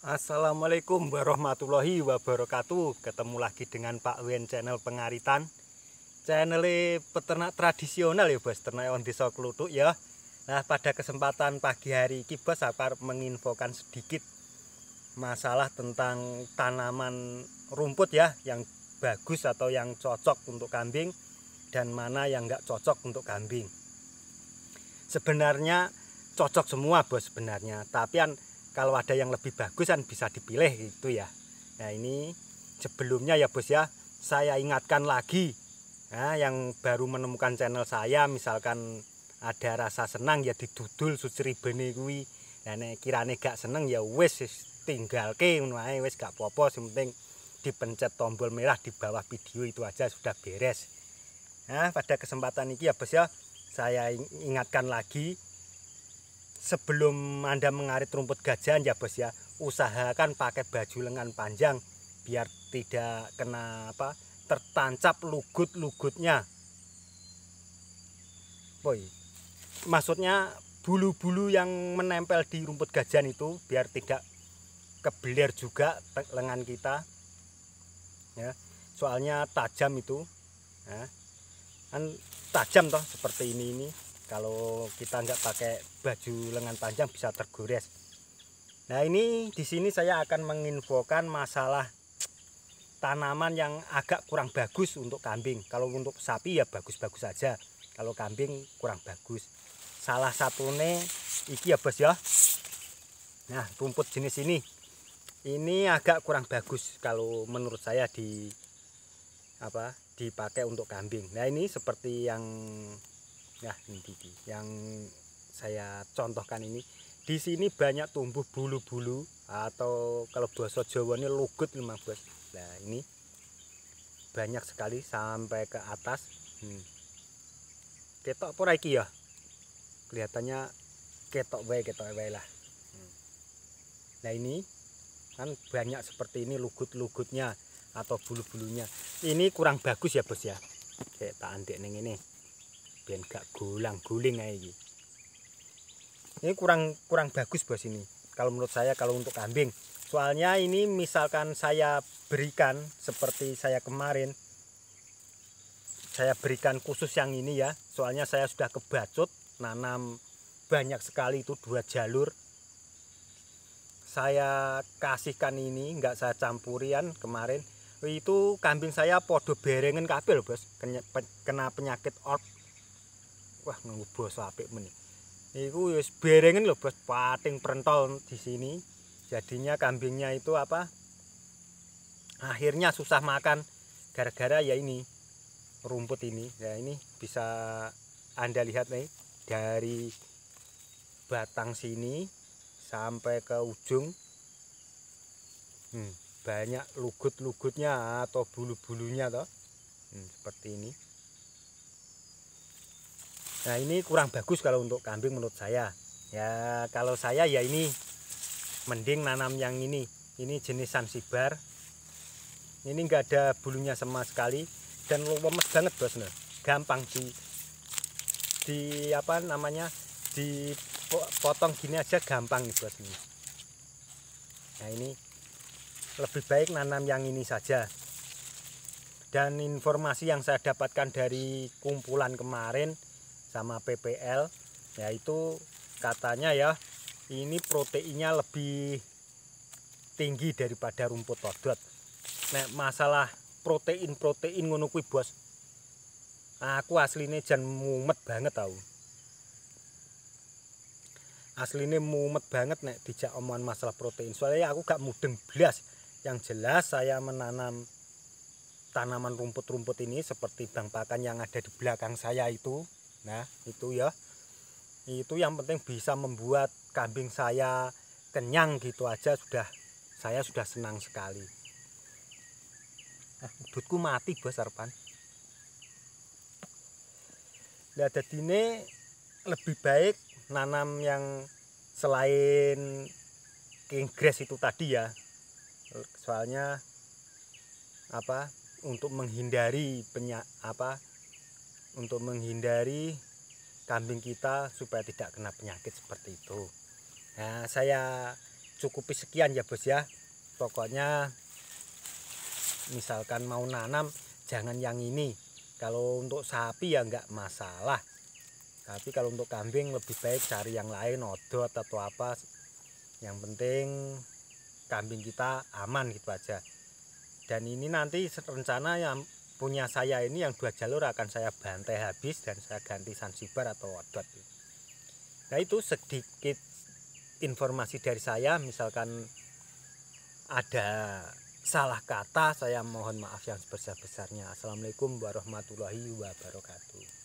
Assalamualaikum warahmatullahi wabarakatuh Ketemu lagi dengan Pak Wen channel pengaritan Channel peternak tradisional ya bos Ternak on desa Klutuk ya Nah pada kesempatan pagi hari ini bos Aku menginfokan sedikit Masalah tentang tanaman rumput ya Yang bagus atau yang cocok untuk kambing Dan mana yang nggak cocok untuk kambing Sebenarnya cocok semua bos sebenarnya Tapi yang kalau ada yang lebih bagus kan bisa dipilih gitu ya nah ini sebelumnya ya bos ya saya ingatkan lagi nah, yang baru menemukan channel saya misalkan ada rasa senang ya didudul Suci kuwi nah ini kirane gak seneng ya wes tinggal ke, ae wis gak popo, apa penting dipencet tombol merah di bawah video itu aja sudah beres nah pada kesempatan ini ya bos ya saya ingatkan lagi sebelum Anda mengarit rumput gajah ya bos ya usahakan pakai baju lengan panjang biar tidak kena apa tertancap lugut-lugutnya boy maksudnya bulu-bulu yang menempel di rumput gajah itu biar tidak kebelir juga lengan kita ya soalnya tajam itu ya. kan tajam toh seperti ini ini kalau kita nggak pakai baju lengan panjang bisa tergores. Nah ini di sini saya akan menginfokan masalah tanaman yang agak kurang bagus untuk kambing. Kalau untuk sapi ya bagus-bagus saja. -bagus Kalau kambing kurang bagus. Salah satunya iki ya bos ya. Nah rumput jenis ini ini agak kurang bagus kalau menurut saya di apa dipakai untuk kambing nah ini seperti yang Nah, ini Yang saya contohkan ini di sini banyak tumbuh bulu-bulu atau kalau bahasa Jawa ini lugut nih Bos. Nah, ini banyak sekali sampai ke atas. Hmm. Ketok pura iki ya? Kelihatannya ketok baik ketok baik lah. Hmm. Nah, ini kan banyak seperti ini lugut-lugutnya atau bulu-bulunya. Ini kurang bagus ya, Bos ya. Kayak tak antik ning ini biar gak gulang guling aja ini. ini kurang kurang bagus bos ini kalau menurut saya kalau untuk kambing soalnya ini misalkan saya berikan seperti saya kemarin saya berikan khusus yang ini ya soalnya saya sudah kebacut nanam banyak sekali itu dua jalur saya kasihkan ini nggak saya campurian kemarin itu kambing saya podo berengen kapil bos kena penyakit wah nunggu bos apik meni niku wis berengin loh bos pating prentol di sini jadinya kambingnya itu apa akhirnya susah makan gara-gara ya ini rumput ini ya ini bisa anda lihat nih dari batang sini sampai ke ujung hmm, banyak lugut-lugutnya atau bulu-bulunya toh hmm, seperti ini Nah ini kurang bagus kalau untuk kambing menurut saya. Ya kalau saya ya ini mending nanam yang ini. Ini jenis sansibar. Ini nggak ada bulunya sama sekali dan lemes banget bos. Nah. Gampang di di apa namanya dipotong gini aja gampang nih bos ini. Nah ini lebih baik nanam yang ini saja. Dan informasi yang saya dapatkan dari kumpulan kemarin sama PPL yaitu katanya ya ini proteinnya lebih tinggi daripada rumput todot nek masalah protein-protein ngunukui bos aku aslinya jan mumet banget tau Aslinya mumet banget nek dijak omongan masalah protein soalnya aku gak mudeng belas yang jelas saya menanam tanaman rumput-rumput ini seperti bangpakan yang ada di belakang saya itu nah itu ya itu yang penting bisa membuat kambing saya kenyang gitu aja sudah saya sudah senang sekali nah, udutku mati bos Arpan Nah, jadi ini lebih baik nanam yang selain king grass itu tadi ya. Soalnya apa? Untuk menghindari penyak apa untuk menghindari kambing kita supaya tidak kena penyakit seperti itu. Nah, saya cukupi sekian ya bos ya. Pokoknya misalkan mau nanam jangan yang ini. Kalau untuk sapi ya nggak masalah. Tapi kalau untuk kambing lebih baik cari yang lain, odot atau apa. Yang penting kambing kita aman gitu aja. Dan ini nanti rencana yang punya saya ini yang dua jalur akan saya bantai habis dan saya ganti sansibar atau wadot nah itu sedikit informasi dari saya misalkan ada salah kata saya mohon maaf yang sebesar-besarnya assalamualaikum warahmatullahi wabarakatuh